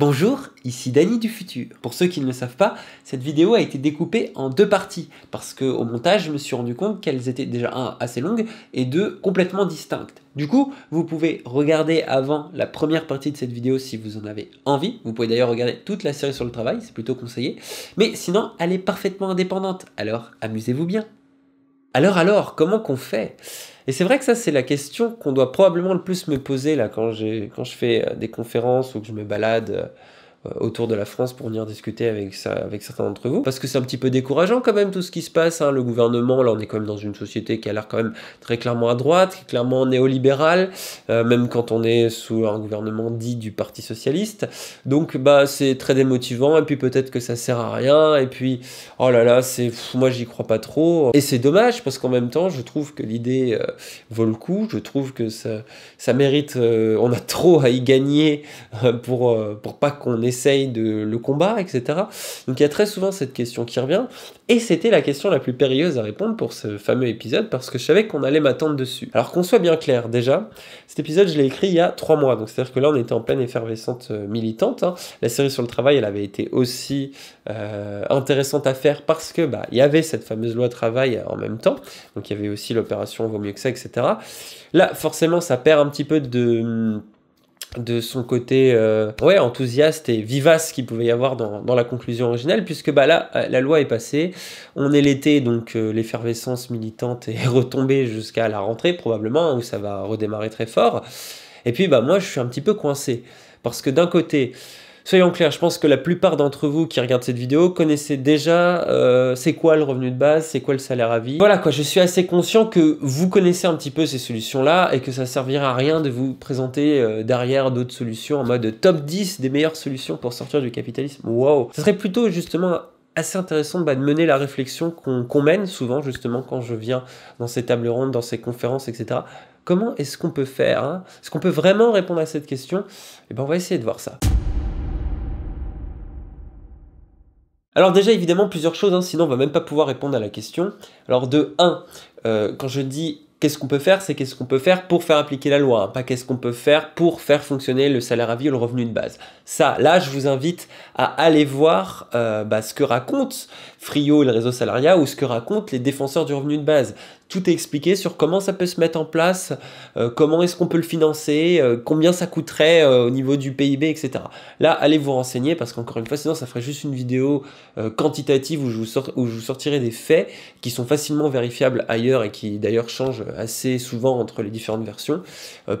Bonjour, ici Dany du futur. Pour ceux qui ne le savent pas, cette vidéo a été découpée en deux parties parce que au montage, je me suis rendu compte qu'elles étaient déjà assez longues et deux complètement distinctes. Du coup, vous pouvez regarder avant la première partie de cette vidéo si vous en avez envie. Vous pouvez d'ailleurs regarder toute la série sur le travail, c'est plutôt conseillé. Mais sinon, elle est parfaitement indépendante. Alors, amusez-vous bien. Alors alors, comment qu'on fait Et c'est vrai que ça, c'est la question qu'on doit probablement le plus me poser là quand, quand je fais euh, des conférences ou que je me balade euh, euh, autour de la France pour venir discuter avec, avec certains d'entre vous. Parce que c'est un petit peu décourageant quand même tout ce qui se passe. Hein. Le gouvernement, là on est quand même dans une société qui a l'air quand même très clairement à droite, est clairement néolibérale, euh, même quand on est sous un gouvernement dit du Parti Socialiste. Donc bah c'est très démotivant et puis peut-être que ça sert à rien et puis oh là là, c'est moi j'y crois pas trop. Et c'est dommage parce qu'en même temps je trouve que l'idée euh, vaut le coup, je trouve que ça, ça mérite, on a trop à y gagner pour, pour pas qu'on ait essaye de le combat, etc. Donc il y a très souvent cette question qui revient, et c'était la question la plus périlleuse à répondre pour ce fameux épisode, parce que je savais qu'on allait m'attendre dessus. Alors qu'on soit bien clair, déjà, cet épisode, je l'ai écrit il y a trois mois, donc c'est-à-dire que là, on était en pleine effervescente euh, militante. Hein. La série sur le travail, elle avait été aussi euh, intéressante à faire parce que bah, il y avait cette fameuse loi travail euh, en même temps, donc il y avait aussi l'opération Vaut mieux que ça, etc. Là, forcément, ça perd un petit peu de hum, de son côté euh, ouais, enthousiaste et vivace qu'il pouvait y avoir dans, la conclusion originale, puisque bah, là, euh, la loi est passée, on est l'été, donc euh, l'effervescence militante est retombée jusqu'à la rentrée probablement, hein, où ça va redémarrer très fort. Et puis bah, moi, je suis un petit peu coincé, parce que d'un côté, Soyons clairs, je pense que la plupart d'entre vous qui regardent cette vidéo connaissez déjà euh, c'est quoi le revenu de base, c'est quoi le salaire à vie. Voilà quoi, je suis assez conscient que vous connaissez un petit peu ces solutions-là et que ça servira à rien de vous présenter euh, derrière d'autres solutions en mode top 10 des meilleures solutions pour sortir du capitalisme. Waouh Ce serait plutôt justement assez intéressant de bah, mener la réflexion qu'on mène souvent justement quand je viens dans ces tables rondes, dans ces conférences, etc. Comment est-ce qu'on peut faire hein Est-ce qu'on peut vraiment répondre à cette question Et eh bien on va essayer de voir ça. Alors déjà évidemment plusieurs choses, hein, sinon on va même pas pouvoir répondre à la question. Alors de 1, euh, quand je dis qu'est-ce qu'on peut faire, c'est qu'est-ce qu'on peut faire pour faire appliquer la loi, hein, pas qu'est-ce qu'on peut faire pour faire fonctionner le salaire à vie ou le revenu de base. Ça, là, je vous invite à aller voir euh, bah, ce que raconte Frio et le réseau salariat ou ce que racontent les défenseurs du revenu de base. Tout est expliqué sur comment ça peut se mettre en place, euh, comment est-ce qu'on peut le financer, euh, combien ça coûterait euh, au niveau du PIB, etc. Là, allez vous renseigner parce qu'encore une fois, sinon ça ferait juste une vidéo quantitative où je, vous où je vous sortirai des faits qui sont facilement vérifiables ailleurs et qui d'ailleurs changent assez souvent entre les différentes versions,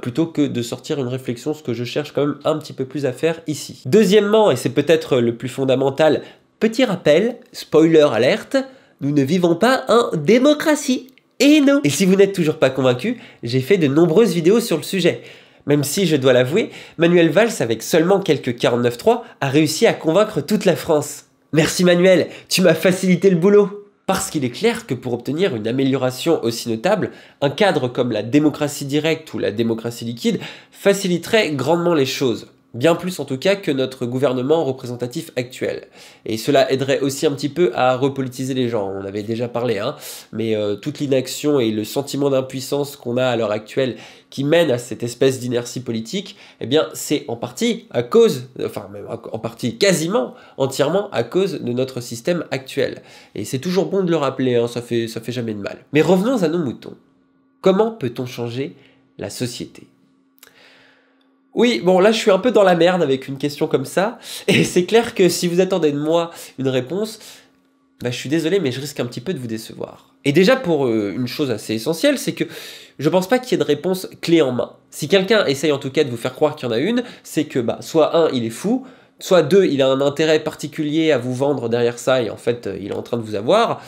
plutôt que de sortir une réflexion, ce que je cherche quand même un petit peu plus à faire ici. Deuxièmement, et c'est peut-être le plus fondamental, Petit rappel, spoiler alerte, nous ne vivons pas en démocratie. Et non Et si vous n'êtes toujours pas convaincu, j'ai fait de nombreuses vidéos sur le sujet. Même si, je dois l'avouer, Manuel Valls, avec seulement quelques 49.3, a réussi à convaincre toute la France. Merci Manuel, tu m'as facilité le boulot parce qu'il est clair que pour obtenir une amélioration aussi notable, un cadre comme la démocratie directe ou la démocratie liquide faciliterait grandement les choses bien plus en tout cas que notre gouvernement représentatif actuel. Et cela aiderait aussi un petit peu à repolitiser les gens, on avait déjà parlé, hein. mais euh, toute l'inaction et le sentiment d'impuissance qu'on a à l'heure actuelle qui mène à cette espèce d'inertie politique, eh bien c'est en partie à cause, enfin en partie quasiment entièrement à cause de notre système actuel. Et c'est toujours bon de le rappeler, hein, ça, fait, ça fait jamais de mal. Mais revenons à nos moutons. Comment peut-on changer la société oui, bon là je suis un peu dans la merde avec une question comme ça, et c'est clair que si vous attendez de moi une réponse, bah, je suis désolé mais je risque un petit peu de vous décevoir. Et déjà pour euh, une chose assez essentielle, c'est que je pense pas qu'il y ait de réponse clé en main. Si quelqu'un essaye en tout cas de vous faire croire qu'il y en a une, c'est que bah, soit un, il est fou, soit deux, il a un intérêt particulier à vous vendre derrière ça et en fait euh, il est en train de vous avoir,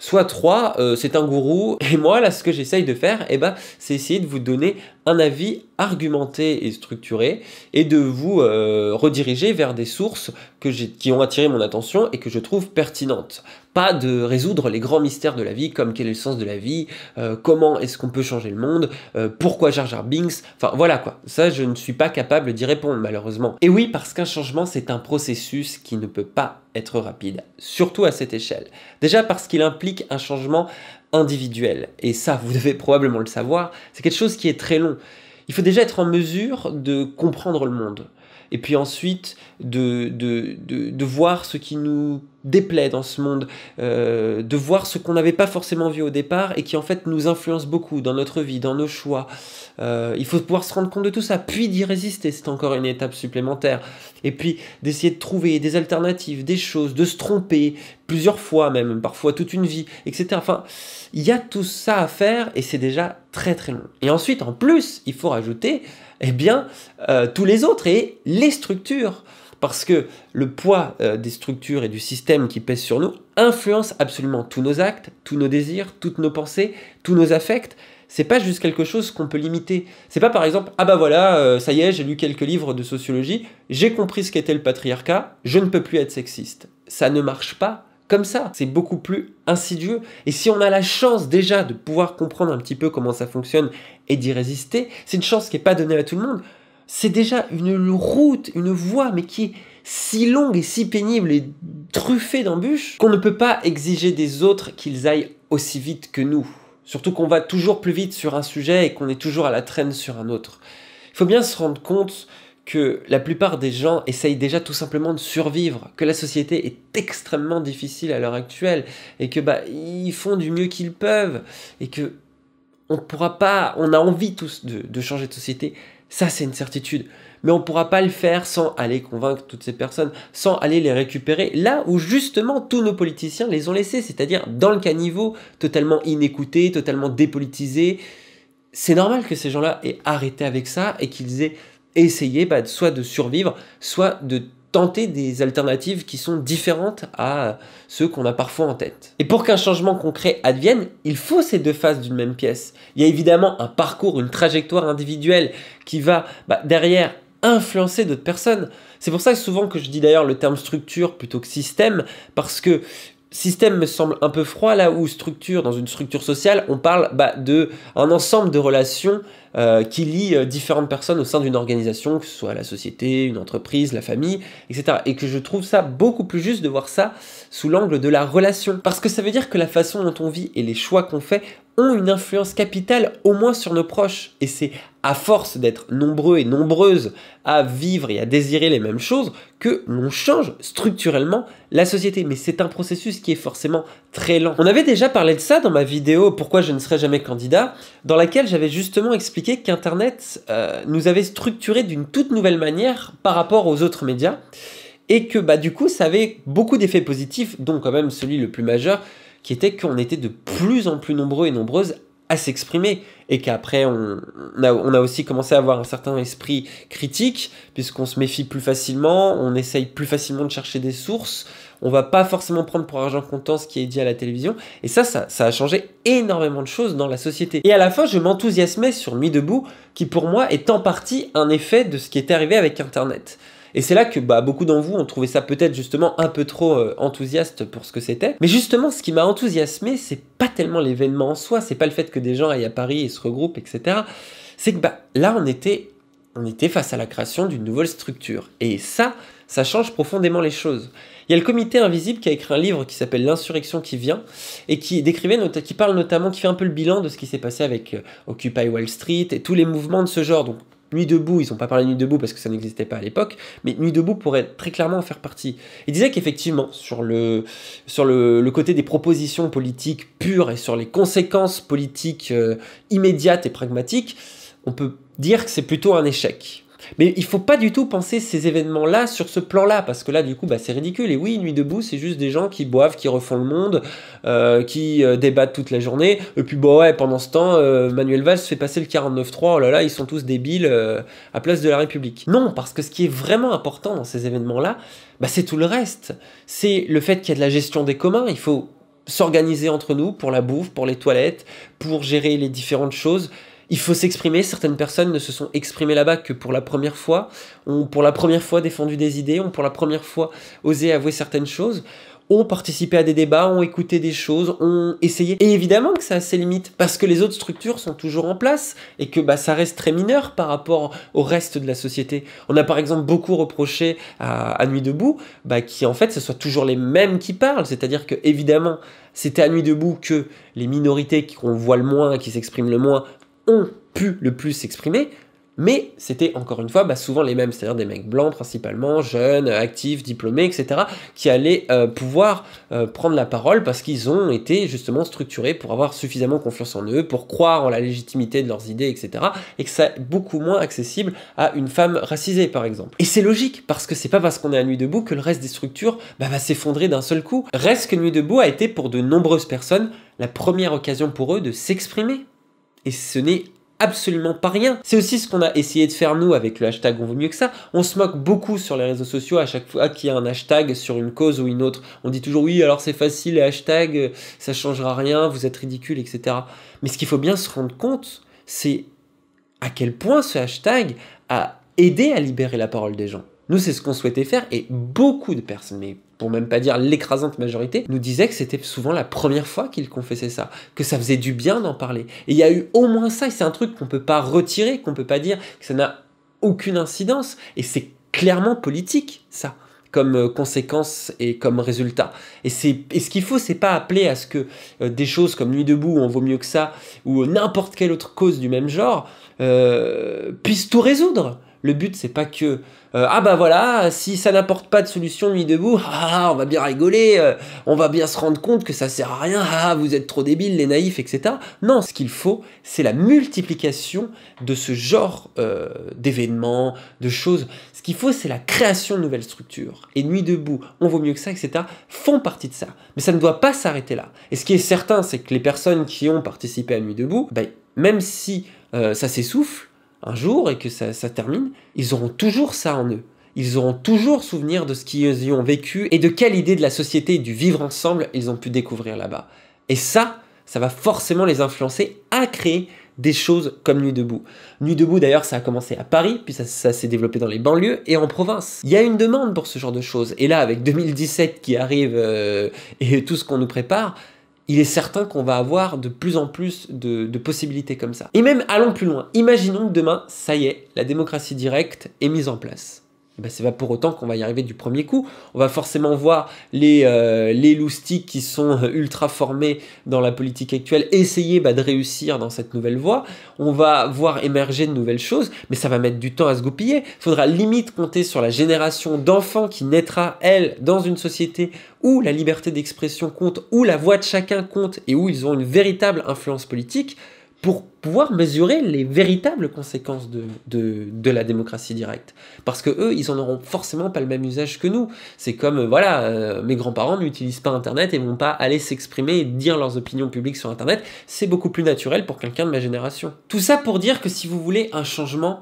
soit 3, euh, c'est un gourou. Et moi, là, ce que j'essaye de faire, eh ben, c'est essayer de vous donner un avis argumenté et structuré et de vous euh, rediriger vers des sources que qui ont attiré mon attention et que je trouve pertinentes. Pas de résoudre les grands mystères de la vie, comme quel est le sens de la vie, euh, comment est-ce qu'on peut changer le monde, pourquoi Jar Jar Binks, enfin voilà quoi. Ça, je ne suis pas capable d'y répondre malheureusement. Et oui, parce qu'un changement, c'est un processus qui ne peut pas être rapide, surtout à cette échelle. Déjà parce qu'il implique un changement individuel. Et ça, vous devez probablement le savoir, c'est quelque chose qui est très long. Il faut déjà être en mesure de comprendre le monde. Et puis ensuite, de, de, voir ce qui nous déplaît dans ce monde, euh, de voir ce qu'on n'avait pas forcément vu au départ et qui en fait nous influence beaucoup dans notre vie, dans nos choix. Euh, il faut pouvoir se rendre compte de tout ça, puis d'y résister, c'est encore une étape supplémentaire. Et puis d'essayer de trouver des alternatives, des choses, de se tromper plusieurs fois même, parfois toute une vie, etc. Enfin, il y a tout ça à faire et c'est déjà très très long. Et ensuite, en plus, il faut rajouter, eh bien, euh, tous les autres et les structures parce que le poids euh, des structures et du système qui pèse sur nous influence absolument tous nos actes, tous nos désirs, toutes nos pensées, tous nos affects. C'est pas juste quelque chose qu'on peut limiter. C'est pas par exemple ah bah voilà, euh, ça y est, j'ai lu quelques livres de sociologie, j'ai compris ce qu'était le patriarcat, je ne peux plus être sexiste. Ça ne marche pas comme ça. C'est beaucoup plus insidieux. Et si on a la chance déjà de pouvoir comprendre un petit peu comment ça fonctionne et d'y résister, c'est une chance qui n'est pas donnée à tout le monde c'est déjà une route, une voie, mais qui est si longue et si pénible et truffée d'embûches qu'on ne peut pas exiger des autres qu'ils aillent aussi vite que nous. Surtout qu'on va toujours plus vite sur un sujet et qu'on est toujours à la traîne sur un autre. Il faut bien se rendre compte que la plupart des gens essayent déjà tout simplement de survivre, que la société est extrêmement difficile à l'heure actuelle et que bah ils font du mieux qu'ils peuvent et que on ne pourra pas, on a envie tous de changer de société, ça, c'est une certitude. Mais on ne pourra pas le faire sans aller convaincre toutes ces personnes, sans aller les récupérer là où justement tous nos politiciens les ont laissés, c'est-à-dire dans le caniveau, totalement inécouté, totalement dépolitisé, C'est normal que ces gens-là aient arrêté avec ça et qu'ils aient essayé bah, soit de survivre, soit de tenter des alternatives qui sont différentes à ceux qu'on a parfois en tête. Et pour qu'un changement concret advienne, il faut ces deux faces d'une même pièce. Il y a évidemment un parcours, une trajectoire individuelle qui va bah, derrière influencer d'autres personnes. C'est pour ça souvent que je dis d'ailleurs le terme structure plutôt que système, parce que système me semble un peu froid là où structure, dans une structure sociale, on parle bah, de un ensemble de relations euh, qui lient euh, différentes personnes au sein d'une organisation, que ce soit la société, une entreprise, la famille, etc. Et que je trouve ça beaucoup plus juste de voir ça sous l'angle de la relation. Parce que ça veut dire que la façon dont on vit et les choix qu'on fait une influence capitale au moins sur nos proches. Et c'est à force d'être nombreux et nombreuses à vivre et à désirer les mêmes choses que l'on change structurellement la société. Mais c'est un processus qui est forcément très lent. On avait déjà parlé de ça dans ma vidéo Pourquoi je ne serai jamais candidat, dans laquelle j'avais justement expliqué qu'Internet euh, nous avait structuré d'une toute nouvelle manière par rapport aux autres médias et que bah, du coup ça avait beaucoup d'effets positifs, dont quand même celui le plus majeur qui était qu'on était de plus en plus nombreux et nombreuses à s'exprimer et qu'après on, a, aussi commencé à avoir un certain esprit critique puisqu'on se méfie plus facilement, on essaye plus facilement de chercher des sources, on va pas forcément prendre pour argent comptant ce qui est dit à la télévision et ça, ça, a changé énormément de choses dans la société. Et à la fin, je m'enthousiasmais sur Nuit debout qui pour moi est en partie un effet de ce qui est arrivé avec Internet. Et c'est là que bah, beaucoup d'entre vous ont trouvé ça peut-être justement un peu trop euh, enthousiaste pour ce que c'était. Mais justement, ce qui m'a enthousiasmé, c'est pas tellement l'événement en soi, c'est pas le fait que des gens aillent à Paris et se regroupent, etc. C'est que bah, là, on était, on était face à la création d'une nouvelle structure. Et ça, ça change profondément les choses. Il y a le comité invisible qui a écrit un livre qui s'appelle L'insurrection qui vient et qui décrivait, qui parle notamment, qui fait un peu le bilan de ce qui s'est passé avec euh, Occupy Wall Street et tous les mouvements de ce genre. Donc Nuit debout, ils n'ont pas parlé de Nuit debout parce que ça n'existait pas à l'époque, mais Nuit debout pourrait très clairement en faire partie. Il disait qu'effectivement, sur, le, sur le, côté des propositions politiques pures et sur les conséquences politiques euh, immédiates et pragmatiques, on peut dire que c'est plutôt un échec. Mais il faut pas du tout penser ces événements-là sur ce plan-là, parce que là, du coup, bah, c'est ridicule. Et oui, Nuit debout, c'est juste des gens qui boivent, qui refont le monde, euh, qui euh, débattent toute la journée. Et puis, bon, ouais, pendant ce temps, euh, Manuel Valls fait passer le 49-3. Oh là là, ils sont tous débiles à place de la République. Non, parce que ce qui est vraiment important dans ces événements-là, bah, c'est tout le reste. C'est le fait qu'il y a de la gestion des communs. Il faut s'organiser entre nous pour la bouffe, pour les toilettes, pour gérer les différentes choses il faut s'exprimer. Certaines personnes ne se sont exprimées là-bas que pour la première fois, ont pour la première fois défendu des idées, ont pour la première fois osé avouer certaines choses, ont participé à des débats, ont écouté des choses, ont essayé. Et évidemment que ça a ses limites, parce que les autres structures sont toujours en place, et que bah, ça reste très mineur par rapport au reste de la société. On a par exemple beaucoup reproché à, Nuit Debout, bah, qui en fait ce soit toujours les mêmes qui parlent, c'est-à-dire que évidemment, c'était à Nuit Debout que les minorités qu'on voit le moins, qui s'expriment le moins, pu le plus s'exprimer, mais c'était encore une fois bah, souvent les mêmes, c'est-à-dire des mecs blancs principalement, jeunes, actifs, diplômés, etc., qui allaient euh, pouvoir euh, prendre la parole parce qu'ils ont été justement structurés pour avoir suffisamment confiance en eux, pour croire en la légitimité de leurs idées, etc., et que c'est beaucoup moins accessible à une femme racisée, par exemple. Et c'est logique, parce que c'est pas parce qu'on est à Nuit Debout que le reste des structures bah, va s'effondrer d'un seul coup. Reste que Nuit Debout a été pour de nombreuses personnes la première occasion pour eux de s'exprimer, et ce n'est absolument pas rien. C'est aussi ce qu'on a essayé de faire nous avec le hashtag On vaut mieux que ça. On se moque beaucoup sur les réseaux sociaux à chaque fois qu'il y a un hashtag sur une cause ou une autre. On dit toujours oui, alors c'est facile, les hashtags, ça changera rien, vous êtes ridicule, etc. Mais ce qu'il faut bien se rendre compte, c'est à quel point ce hashtag a aidé à libérer la parole des gens. Nous, c'est ce qu'on souhaitait faire et beaucoup de personnes, mais pour même pas dire l'écrasante majorité, nous disaient que c'était souvent la première fois qu'ils confessaient ça, que ça faisait du bien d'en parler. Et il y a eu au moins ça, et c'est un truc qu'on ne peut pas retirer, qu'on peut pas dire que ça n'a aucune incidence, et c'est clairement politique, ça comme euh, conséquence et comme résultat. Et, ce qu'il faut, c'est pas appeler à ce que euh, des choses comme Nuit debout, on vaut mieux que ça, ou euh, n'importe quelle autre cause du même genre, puissent tout résoudre. Le but, c'est pas que euh, ah bah voilà, si ça n'apporte pas de solution nuit debout, ah, ah, on va bien rigoler, euh, on va bien se rendre compte que ça sert à rien, ah, ah, vous êtes trop débiles, les naïfs, etc. Non, ce qu'il faut, c'est la multiplication de ce genre euh, d'événements, de choses. Ce qu'il faut, c'est la création de nouvelles structures. Et nuit debout, on vaut mieux que ça, etc. font partie de ça. Mais ça ne doit pas s'arrêter là. Et ce qui est certain, c'est que les personnes qui ont participé à nuit debout, ben, même si ça s'essouffle, un jour et que ça, termine, ils auront toujours ça en eux. Ils auront toujours souvenir de ce qu'ils y ont vécu et de quelle idée de la société et du vivre ensemble ils ont pu découvrir là-bas. Et ça, ça va forcément les influencer à créer des choses comme Nuit debout. Nuit debout d'ailleurs ça a commencé à Paris, puis ça, s'est développé dans les banlieues et en province. Il y a une demande pour ce genre de choses. Et là avec 2017 qui arrive euh, et tout ce qu'on nous prépare, il est certain qu'on va avoir de plus en plus de, possibilités comme ça. Et même allons plus loin. Imaginons que demain, ça y est, la démocratie directe est mise en place. Eh ben c'est pas pour autant qu'on va y arriver du premier coup. On va forcément voir les, euh, loustiques qui sont ultra formés dans la politique actuelle essayer bah, de réussir dans cette nouvelle voie. On va voir émerger de nouvelles choses, mais ça va mettre du temps à se goupiller. Il faudra limite compter sur la génération d'enfants qui naîtra, elle, dans une société où la liberté d'expression compte, où la voix de chacun compte et où ils ont une véritable influence politique pour pouvoir mesurer les véritables conséquences de, la démocratie directe. Parce que eux, ils en auront forcément pas le même usage que nous. C'est comme, euh, voilà, euh, mes grands-parents n'utilisent pas Internet et vont pas aller s'exprimer et dire leurs opinions publiques sur Internet. C'est beaucoup plus naturel pour quelqu'un de ma génération. Tout ça pour dire que si vous voulez un changement,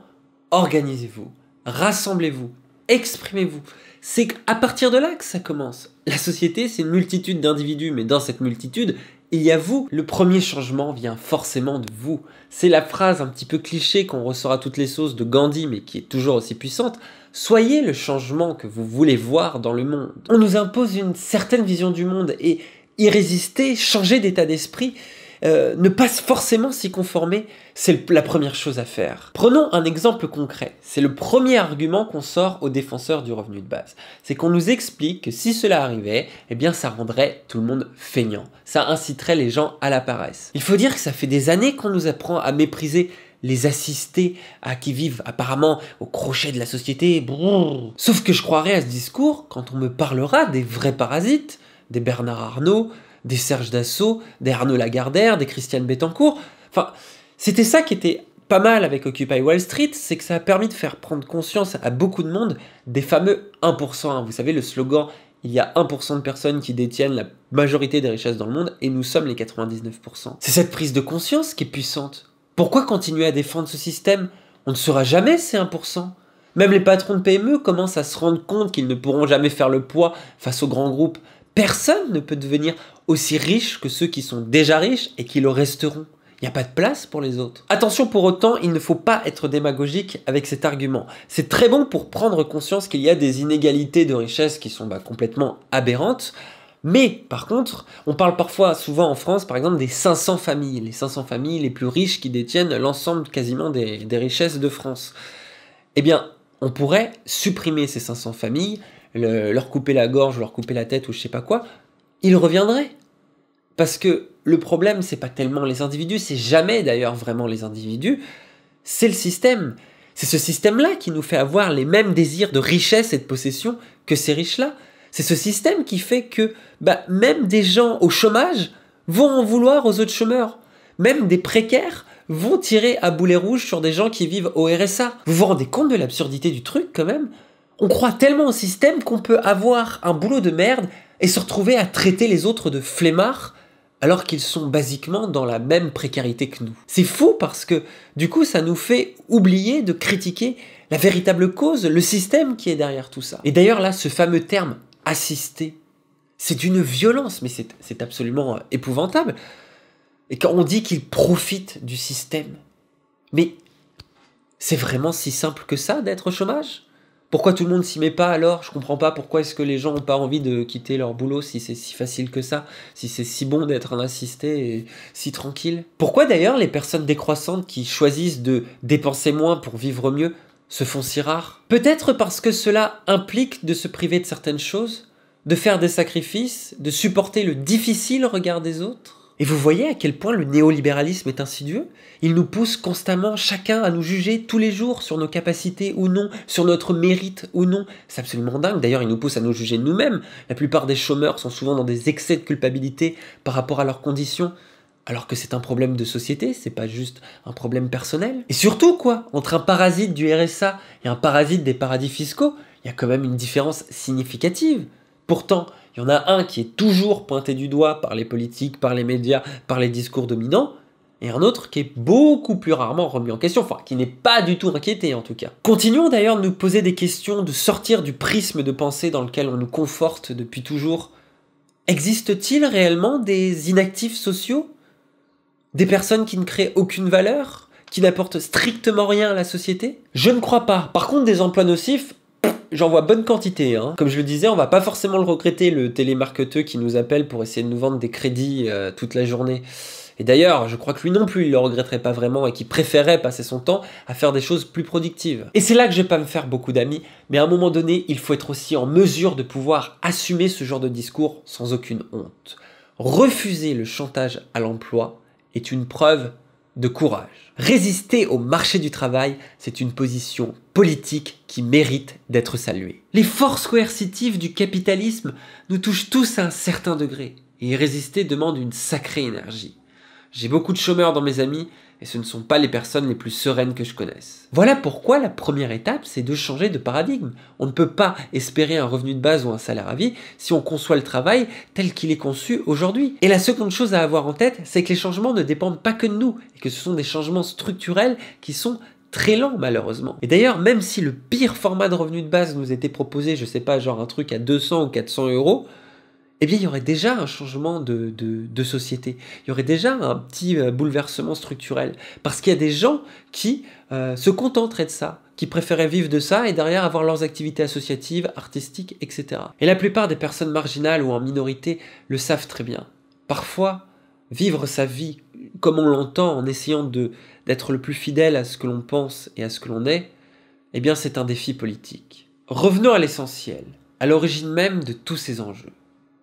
organisez-vous, rassemblez-vous, exprimez-vous. C'est à partir de là que ça commence. La société, c'est une multitude d'individus, mais dans cette multitude, il y a vous. Le premier changement vient forcément de vous. C'est la phrase un petit peu cliché qu'on ressort à toutes les sauces de Gandhi, mais qui est toujours aussi puissante. Soyez le changement que vous voulez voir dans le monde. On nous impose une certaine vision du monde et y résister, changer d'état d'esprit, euh, ne pas forcément s'y conformer, c'est la première chose à faire. Prenons un exemple concret. C'est le premier argument qu'on sort aux défenseurs du revenu de base. C'est qu'on nous explique que si cela arrivait, eh bien ça rendrait tout le monde feignant. Ça inciterait les gens à la paresse. Il faut dire que ça fait des années qu'on nous apprend à mépriser les assistés à qui vivent apparemment au crochet de la société. Sauf que je croirais à ce discours quand on me parlera des vrais parasites, des Bernard Arnault, des Serge Dassault, des Arnaud Lagardère, des Christiane Bettencourt. Enfin, c'était ça qui était pas mal avec Occupy Wall Street, c'est que ça a permis de faire prendre conscience à beaucoup de monde des fameux 1%. Vous savez, le slogan il y a 1% de personnes qui détiennent la majorité des richesses dans le monde et nous sommes les 99%. C'est cette prise de conscience qui est puissante. Pourquoi continuer à défendre ce système On ne sera jamais ces 1%. Même les patrons de PME commencent à se rendre compte qu'ils ne pourront jamais faire le poids face aux grands groupes. Personne ne peut devenir aussi riches que ceux qui sont déjà riches et qui le resteront. Il n'y a pas de place pour les autres. Attention pour autant, il ne faut pas être démagogique avec cet argument. C'est très bon pour prendre conscience qu'il y a des inégalités de richesse qui sont bah, complètement aberrantes. Mais par contre, on parle parfois, souvent en France, par exemple, des 500 familles, les 500 familles les plus riches qui détiennent l'ensemble quasiment des, richesses de France. Eh bien, on pourrait supprimer ces 500 familles, leur couper la gorge, leur couper la tête ou je sais pas quoi, il reviendrait. Parce que le problème, c'est pas tellement les individus, c'est jamais d'ailleurs vraiment les individus, c'est le système. C'est ce système-là qui nous fait avoir les mêmes désirs de richesse et de possession que ces riches-là. C'est ce système qui fait que bah, même des gens au chômage vont en vouloir aux autres chômeurs. Même des précaires vont tirer à boulet rouge sur des gens qui vivent au RSA. Vous vous rendez compte de l'absurdité du truc quand même On croit tellement au système qu'on peut avoir un boulot de merde, et se retrouver à traiter les autres de flemmards alors qu'ils sont basiquement dans la même précarité que nous. C'est fou parce que du coup ça nous fait oublier de critiquer la véritable cause, le système qui est derrière tout ça. Et d'ailleurs là, ce fameux terme assister, c'est une violence, mais c'est absolument euh, épouvantable. Et quand on dit qu'il profite du système, mais c'est vraiment si simple que ça d'être au chômage pourquoi tout le monde s'y met pas alors Je comprends pas pourquoi est-ce que les gens n'ont pas envie de quitter leur boulot si c'est si facile que ça, si c'est si bon d'être un assisté et si tranquille. Pourquoi d'ailleurs les personnes décroissantes qui choisissent de dépenser moins pour vivre mieux se font si rares Peut-être parce que cela implique de se priver de certaines choses, de faire des sacrifices, de supporter le difficile regard des autres et vous voyez à quel point le néolibéralisme est insidieux Il nous pousse constamment chacun à nous juger tous les jours sur nos capacités ou non, sur notre mérite ou non. C'est absolument dingue, d'ailleurs il nous pousse à nous juger nous-mêmes. La plupart des chômeurs sont souvent dans des excès de culpabilité par rapport à leurs conditions. Alors que c'est un problème de société, c'est pas juste un problème personnel. Et surtout quoi, entre un parasite du RSA et un parasite des paradis fiscaux, il y a quand même une différence significative. Pourtant, il y en a un qui est toujours pointé du doigt par les politiques, par les médias, par les discours dominants, et un autre qui est beaucoup plus rarement remis en question, enfin qui n'est pas du tout inquiété en tout cas. Continuons d'ailleurs de nous poser des questions, de sortir du prisme de pensée dans lequel on nous conforte depuis toujours. Existe-t-il réellement des inactifs sociaux Des personnes qui ne créent aucune valeur qui n'apportent strictement rien à la société Je ne crois pas. Par contre, des emplois nocifs, j'en vois bonne quantité. Hein. Comme je le disais, on va pas forcément le regretter, le télémarketeur qui nous appelle pour essayer de nous vendre des crédits euh, toute la journée. Et d'ailleurs, je crois que lui non plus, il le regretterait pas vraiment et qu'il préférait passer son temps à faire des choses plus productives. Et c'est là que je vais pas me faire beaucoup d'amis, mais à un moment donné, il faut être aussi en mesure de pouvoir assumer ce genre de discours sans aucune honte. Refuser le chantage à l'emploi est une preuve de courage. Résister au marché du travail, c'est une position politique qui mérite d'être saluée. Les forces coercitives du capitalisme nous touchent tous à un certain degré, et résister demande une sacrée énergie. J'ai beaucoup de chômeurs dans mes amis, et ce ne sont pas les personnes les plus sereines que je connaisse. Voilà pourquoi la première étape, c'est de changer de paradigme. On ne peut pas espérer un revenu de base ou un salaire à vie si on conçoit le travail tel qu'il est conçu aujourd'hui. Et la seconde chose à avoir en tête, c'est que les changements ne dépendent pas que de nous, et que ce sont des changements structurels qui sont très lents malheureusement. Et d'ailleurs, même si le pire format de revenu de base nous était proposé, je sais pas, genre un truc à 200 ou 400 euros, eh bien, il y aurait déjà un changement de, société, il y aurait déjà un petit euh, bouleversement structurel, parce qu'il y a des gens qui euh, se contenteraient de ça, qui préféraient vivre de ça et derrière avoir leurs activités associatives, artistiques, etc. Et la plupart des personnes marginales ou en minorité le savent très bien. Parfois, vivre sa vie comme on l'entend, en essayant d'être le plus fidèle à ce que l'on pense et à ce que l'on est, eh bien c'est un défi politique. Revenons à l'essentiel, à l'origine même de tous ces enjeux.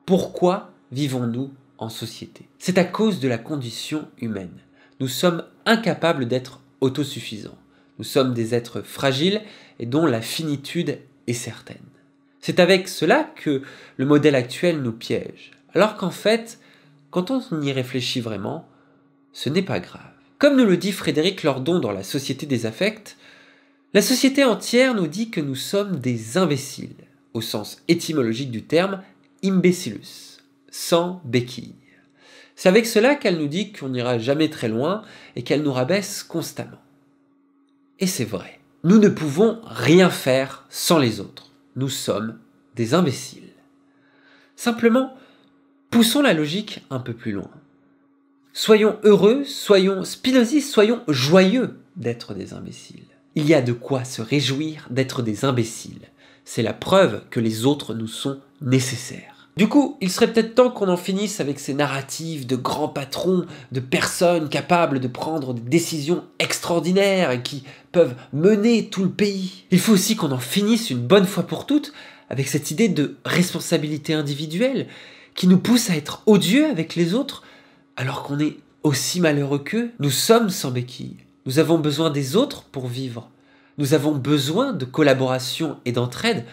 Pourquoi vivons-nous en société C'est à cause de la condition humaine. Nous sommes incapables d'être autosuffisants. Nous sommes des êtres fragiles et dont la finitude est certaine. C'est avec cela que le modèle actuel nous piège. Alors qu'en fait, quand on y réfléchit vraiment, ce n'est pas grave. Comme nous le dit Frédéric Lordon dans La Société des Affects, la société entière nous dit que nous sommes des imbéciles, au sens étymologique du terme, imbécilus, sans béquille. C'est avec cela qu'elle nous dit qu'on n'ira jamais très loin et qu'elle nous rabaisse constamment. Et c'est vrai, nous ne pouvons rien faire sans les autres. Nous sommes des imbéciles. Simplement, poussons la logique un peu plus loin. Soyons heureux, soyons spinozistes, soyons joyeux d'être des imbéciles. Il y a de quoi se réjouir d'être des imbéciles c'est la preuve que les autres nous sont nécessaires. Du coup, il serait peut-être temps qu'on en finisse avec ces narratives de grands patrons, de personnes capables de prendre des décisions extraordinaires et qui peuvent mener tout le pays. Il faut aussi qu'on en finisse une bonne fois pour toutes avec cette idée de responsabilité individuelle qui nous pousse à être odieux avec les autres alors qu'on est aussi malheureux qu'eux. Nous sommes sans béquille. Nous avons besoin des autres pour vivre. Nous avons besoin de collaboration et d'entraide,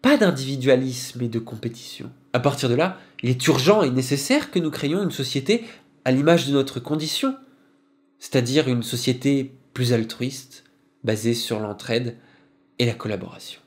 pas d'individualisme et de compétition. À partir de là, il est urgent et nécessaire que nous créions une société à l'image de notre condition, c'est-à-dire une société plus altruiste, basée sur l'entraide et la collaboration.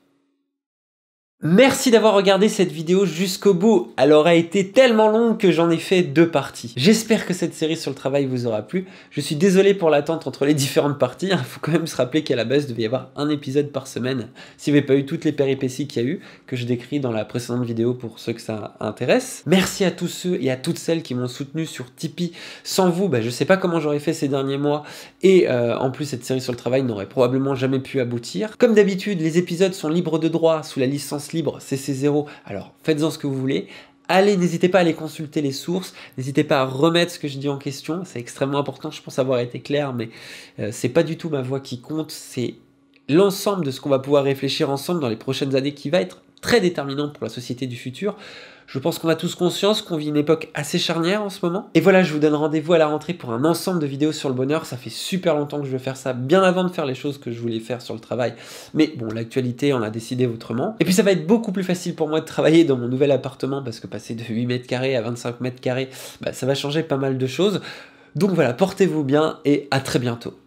Merci d'avoir regardé cette vidéo jusqu'au bout. Elle aura été tellement longue que j'en ai fait deux parties. J'espère que cette série sur le travail vous aura plu. Je suis désolé pour l'attente entre les différentes parties. Il hein. faut quand même se rappeler qu'à la base, il devait y avoir un épisode par semaine. S'il n'y avait pas eu toutes les péripéties qu'il y a eu, que je décris dans la précédente vidéo pour ceux que ça intéresse. Merci à tous ceux et à toutes celles qui m'ont soutenu sur Tipeee. Sans vous, bah, je ne sais pas comment j'aurais fait ces derniers mois. Et euh, en plus, cette série sur le travail n'aurait probablement jamais pu aboutir. Comme d'habitude, les épisodes sont libres de droit sous la licence libre, CC0, alors faites-en ce que vous voulez. Allez, n'hésitez pas à aller consulter les sources, n'hésitez pas à remettre ce que je dis en question, c'est extrêmement important, je pense avoir été clair, mais euh, c'est pas du tout ma voix qui compte, c'est l'ensemble de ce qu'on va pouvoir réfléchir ensemble dans les prochaines années qui va être très déterminant pour la société du futur. Je pense qu'on a tous conscience qu'on vit une époque assez charnière en ce moment. Et voilà, je vous donne rendez-vous à la rentrée pour un ensemble de vidéos sur le bonheur. Ça fait super longtemps que je veux faire ça, bien avant de faire les choses que je voulais faire sur le travail. Mais bon, l'actualité on a décidé autrement. Et puis ça va être beaucoup plus facile pour moi de travailler dans mon nouvel appartement parce que passer de 8 mètres carrés à 25 mètres carrés, bah, ça va changer pas mal de choses. Donc voilà, portez-vous bien et à très bientôt.